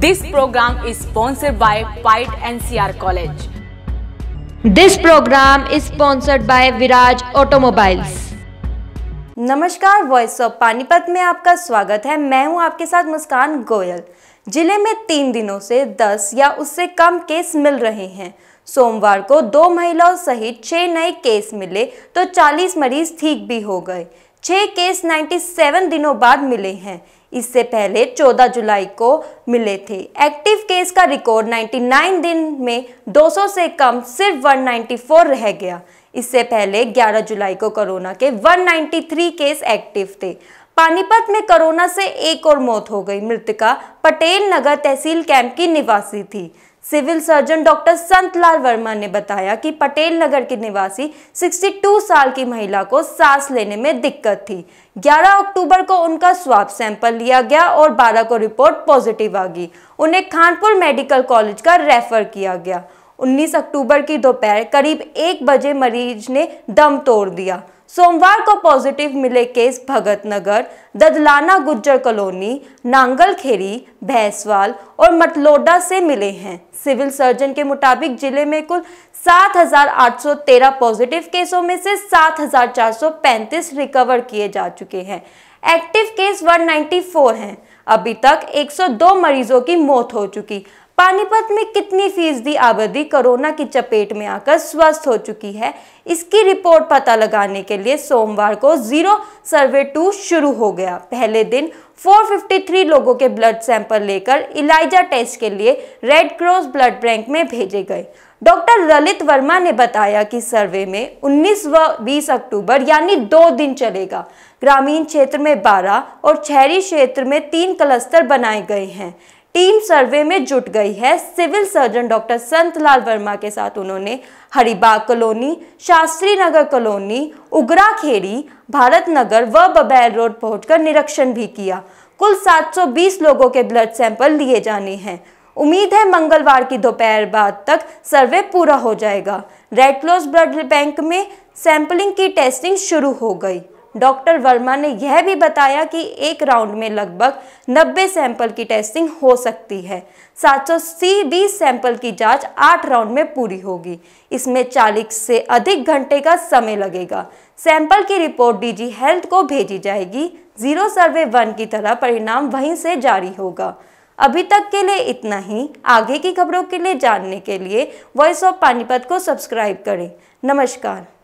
This program is sponsored by Pite NCR College. This program is sponsored by Viraj Automobiles. नमस्कार voice of Panipat में आपका स्वागत है मैं हूं आपके साथ मुस्कान गोयल जिले में तीन दिनों से दस या उससे कम केस मिल रहे हैं सोमवार को दो महिलाओं सहित छह नए केस मिले तो 40 मरीज ठीक भी हो गए छह केस 97 दिनों बाद मिले हैं इससे पहले 14 जुलाई को मिले थे एक्टिव केस का रिकॉर्ड 99 दिन में 200 से कम सिर्फ 194 रह गया इससे पहले 11 जुलाई को कोरोना के 193 केस एक्टिव थे पानीपत में कोरोना से एक और मौत हो गई मृतका पटेल नगर तहसील कैंप की निवासी थी civil surgeon doctor Santlal Verma ने बताया कि पटेल नगर की निवासी 62 साल की महिला को सांस लेने में दिक्कत थी 11 अक्टूबर को उनका स्वाब सैंपल लिया गया और 12 को रिपोर्ट पॉजिटिव आ गई उन्हें खानपुर मेडिकल कॉलेज का रेफर किया गया 19 अक्टूबर की दोपहर करीब एक बजे मरीज ने दम तोड़ दिया सोमवार को पॉजिटिव मिले केस भगत नगर ददलाना गुज्जर कॉलोनी खेरी भैंसवाल और मटलोडा से मिले हैं सिविल सर्जन के मुताबिक जिले में कुल 7,813 पॉजिटिव केसों में से 7,435 रिकवर किए जा चुके हैं एक्टिव केस 194 हैं अभी तक 102 मरीजों की मौत हो चुकी पानीपत में कितनी फीसदी आबादी कोरोना की चपेट में आकर स्वस्थ हो चुकी है इसकी रिपोर्ट पता लगाने के लिए सोमवार को जीरो सर्वे टू शुरू हो गया पहले दिन 453 लोगों के ब्लड सैंपल लेकर इलाइजा टेस्ट के लिए रेड क्रॉस ब्लड बैंक में भेजे गए डॉक्टर ललित वर्मा ने बताया कि सर्वे में 19 व 20 अक्टूबर यानी दो दिन चलेगा ग्रामीण क्षेत्र में 12 और शहरी क्षेत्र में तीन क्लस्टर बनाए गए हैं टीम सर्वे में जुट गई है civil surgeon doctor Santlal Verma के साथ उन्होंने हरिबाग कॉलोनी शास्त्री नगर कॉलोनी उगरा खेड़ी भारत नगर व बबैर रोड पहुंचकर निरीक्षण भी किया कुल 720 लोगों के ब्लड सैंपल लिए जाने हैं उम्मीद है मंगलवार की दोपहर बाद तक सर्वे पूरा हो जाएगा रेड ब्लड बैंक में सैंपलिंग की टेस्टिंग शुरू हो गई डॉक्टर वर्मा ने यह भी बताया कि एक राउंड में लगभग 90 सैंपल की टेस्टिंग हो सकती है सात सौ सैंपल की जांच आठ राउंड में पूरी होगी इसमें 40 से अधिक घंटे का समय लगेगा सैंपल की रिपोर्ट डीजी हेल्थ को भेजी जाएगी जीरो सर्वे वन की तरह परिणाम वहीं से जारी होगा अभी तक के लिए इतना ही आगे की खबरों के लिए जानने के लिए वॉइस ऑफ पानीपत को सब्सक्राइब करें नमस्कार